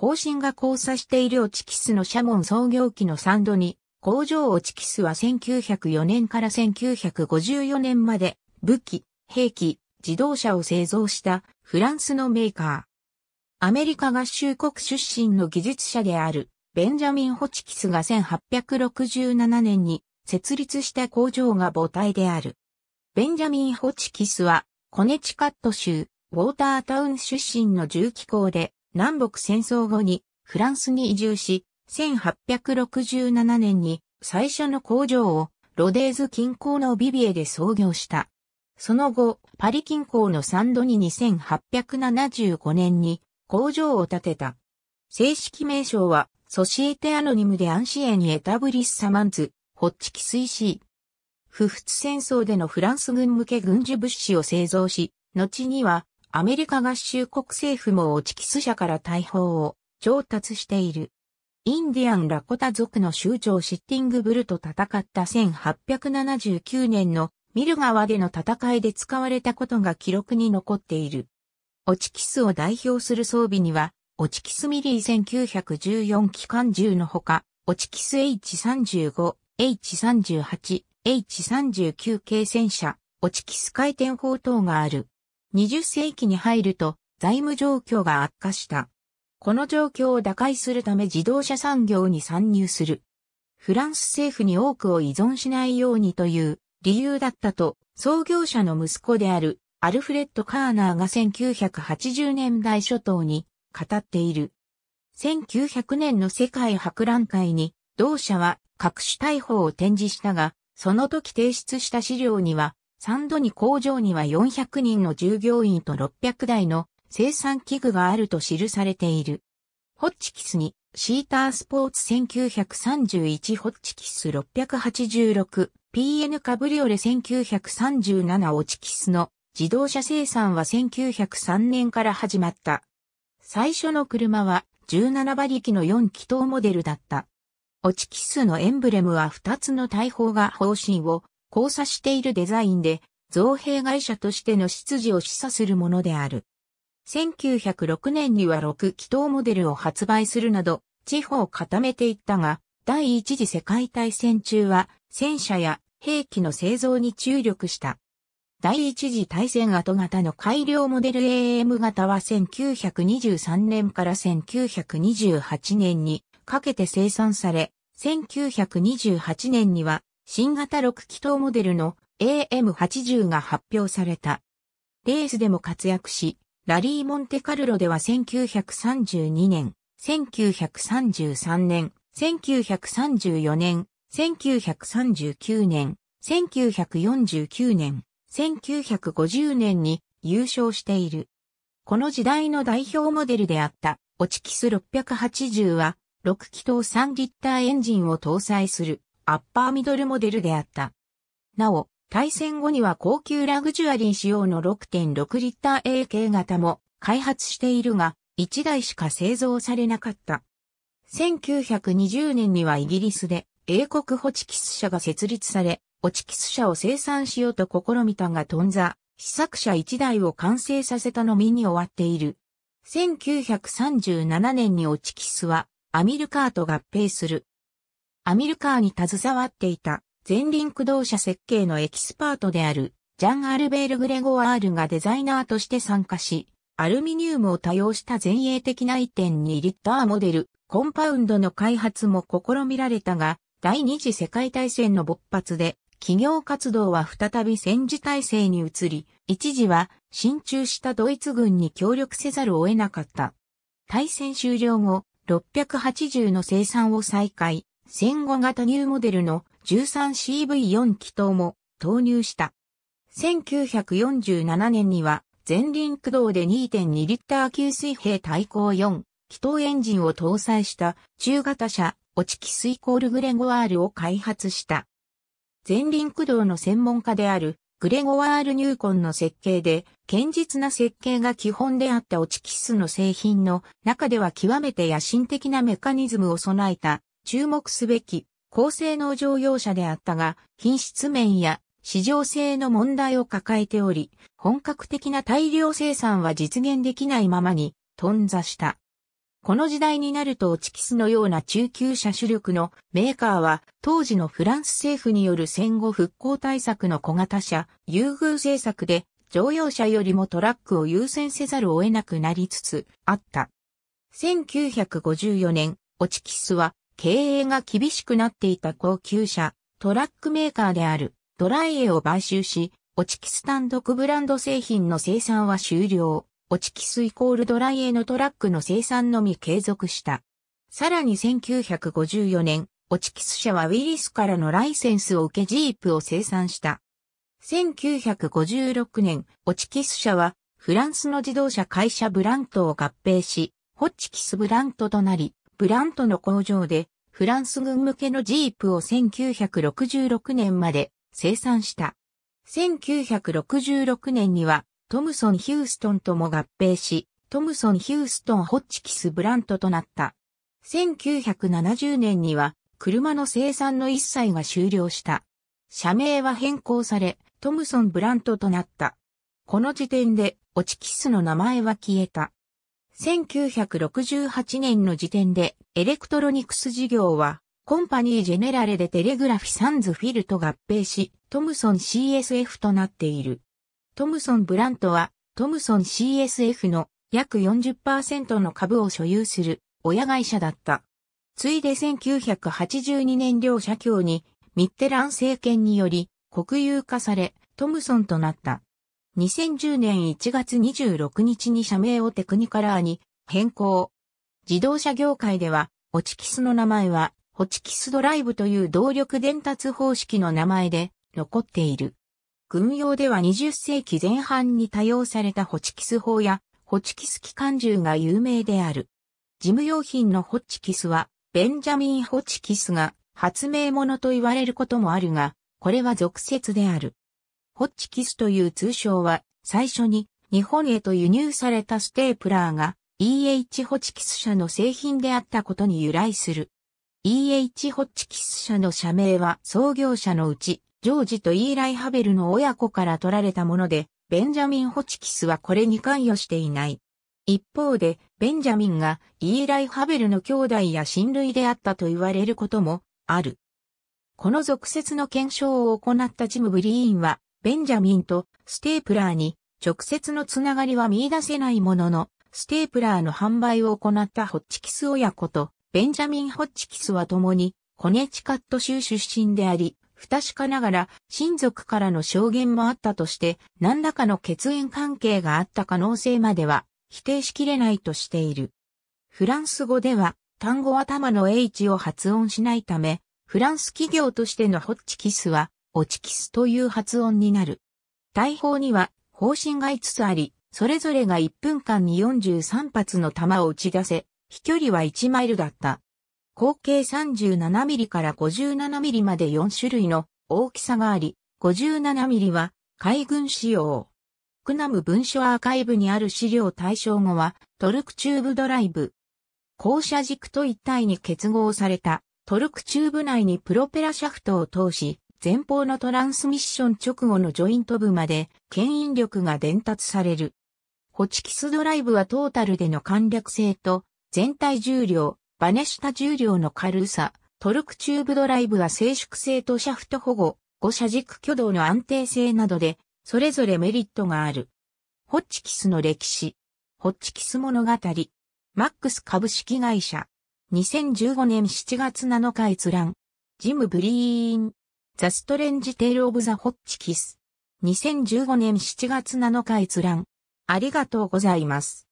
方針が交差しているオチキスのシャモン創業期の3度に、工場オチキスは1904年から1954年まで武器、兵器、自動車を製造したフランスのメーカー。アメリカ合衆国出身の技術者であるベンジャミン・ホチキスが1867年に設立した工場が母体である。ベンジャミン・ホチキスはコネチカット州ウォータータウン出身の重機工で南北戦争後にフランスに移住し、1867年に最初の工場をロデーズ近郊のビビエで創業した。その後、パリ近郊のサンドニに1875年に工場を建てた。正式名称は、ソシエテアノニムでアンシエにエタブリス・サマンズ、ホッチキスイシー。不仏戦争でのフランス軍向け軍需物資を製造し、後にはアメリカ合衆国政府もオチキス社から大砲を調達している。インディアン・ラコタ族の州長シッティングブルと戦った1879年のミル川での戦いで使われたことが記録に残っている。オチキスを代表する装備には、オチキスミリー1914機関銃のほか、オチキス H35、H38、H39 系戦車、オチキス回転砲等がある。20世紀に入ると財務状況が悪化した。この状況を打開するため自動車産業に参入する。フランス政府に多くを依存しないようにという理由だったと創業者の息子であるアルフレッド・カーナーが1980年代初頭に語っている。1900年の世界博覧会に同社は各種大砲を展示したが、その時提出した資料には3度に工場には400人の従業員と600台の生産器具があると記されている。ホッチキスにシータースポーツ1931ホッチキス 686PN カブリオレ1937オチキスの自動車生産は1903年から始まった。最初の車は17馬力の4気筒モデルだった。オチキスのエンブレムは2つの大砲が方針を交差しているデザインで、造幣会社としての出自を示唆するものである。1906年には6気筒モデルを発売するなど、地方を固めていったが、第一次世界大戦中は戦車や兵器の製造に注力した。第一次大戦後型の改良モデル AM 型は1923年から1928年にかけて生産され、1928年には新型6気筒モデルの AM80 が発表された。レースでも活躍し、ラリー・モンテカルロでは1932年、1933年、1934年、1939年、1949年、1950年に優勝している。この時代の代表モデルであったオチキス680は6気筒3リッターエンジンを搭載するアッパーミドルモデルであった。なお、対戦後には高級ラグジュアリー仕様の6.6リッター AK 型も開発しているが、1台しか製造されなかった。1920年にはイギリスで英国ホチキス社が設立され、ホチキス社を生産しようと試みたが頓挫、試作車1台を完成させたのみに終わっている。1937年にホチキスはアミルカーと合併する。アミルカーに携わっていた前輪駆動車設計のエキスパートであるジャン・アルベール・グレゴワールがデザイナーとして参加し、アルミニウムを多用した前衛的な1.2リッターモデル、コンパウンドの開発も試みられたが、第二次世界大戦の勃発で、企業活動は再び戦時体制に移り、一時は進駐したドイツ軍に協力せざるを得なかった。大戦終了後、680の生産を再開、戦後型ニューモデルの 13CV4 気筒も投入した。1947年には前輪駆動で2.2リッター給水兵対抗4気筒エンジンを搭載した中型車オチキスイコールグレゴワールを開発した。前輪駆動の専門家であるグレゴワール・ニューコンの設計で、堅実な設計が基本であったオチキスの製品の中では極めて野心的なメカニズムを備えた注目すべき高性能乗用車であったが、品質面や市場性の問題を抱えており、本格的な大量生産は実現できないままに、頓挫した。この時代になるとオチキスのような中級車主力のメーカーは当時のフランス政府による戦後復興対策の小型車、優遇政策で乗用車よりもトラックを優先せざるを得なくなりつつあった。1954年、オチキスは経営が厳しくなっていた高級車、トラックメーカーであるドライエを買収し、オチキス単独ブランド製品の生産は終了。オチキスイコールドライエのトラックの生産のみ継続した。さらに1954年、オチキス社はウィリスからのライセンスを受けジープを生産した。1956年、オチキス社はフランスの自動車会社ブラントを合併し、ホッチキスブラントとなり、ブラントの工場で、フランス軍向けのジープを1966年まで生産した。1966年には、トムソン・ヒューストンとも合併し、トムソン・ヒューストン・ホッチキス・ブラントとなった。1970年には、車の生産の一切が終了した。社名は変更され、トムソン・ブラントとなった。この時点で、オチキスの名前は消えた。1968年の時点で、エレクトロニクス事業は、コンパニージェネラレでテレグラフィサンズフィルと合併し、トムソン CSF となっている。トムソンブラントは、トムソン CSF の約40%の株を所有する親会社だった。ついで1982年両社協にミッテラン政権により国有化されトムソンとなった。2010年1月26日に社名をテクニカラーに変更。自動車業界では、ホチキスの名前は、ホチキスドライブという動力伝達方式の名前で残っている。軍用では20世紀前半に多用されたホチキス法や、ホチキス機関銃が有名である。事務用品のホチキスは、ベンジャミン・ホチキスが発明者と言われることもあるが、これは俗説である。ホッチキスという通称は、最初に日本へと輸入されたステープラーが EH ホッチキス社の製品であったことに由来する。EH ホッチキス社の社名は創業者のうち、ジョージとイーライ・ハベルの親子から取られたもので、ベンジャミン・ホチキスはこれに関与していない。一方で、ベンジャミンがイーライ・ハベルの兄弟や親類であったと言われることもある。この俗説の検証を行ったジム・ブリーンは、ベンジャミンとステープラーに直接のつながりは見出せないものの、ステープラーの販売を行ったホッチキス親子とベンジャミン・ホッチキスは共にコネチカット州出身であり、不確かながら親族からの証言もあったとして、何らかの血縁関係があった可能性までは否定しきれないとしている。フランス語では単語頭の H を発音しないため、フランス企業としてのホッチキスはオチキスという発音になる。大砲には方針が5つあり、それぞれが1分間に43発の弾を打ち出せ、飛距離は1マイルだった。合計37ミリから57ミリまで4種類の大きさがあり、57ミリは海軍仕様。クナム文書アーカイブにある資料対象後はトルクチューブドライブ。校舎軸と一体に結合されたトルクチューブ内にプロペラシャフトを通し、前方のトランスミッション直後のジョイント部まで牽引力が伝達される。ホチキスドライブはトータルでの簡略性と全体重量、バネ下重量の軽さ、トルクチューブドライブは静粛性とシャフト保護、誤射軸挙動の安定性などで、それぞれメリットがある。ホッチキスの歴史。ホッチキス物語。マックス株式会社。2015年7月7日閲覧。ジム・ブリーン。ザ・ストレンジ・テール・オブ・ザ・ホッチキス。2015年7月7日閲覧。ありがとうございます。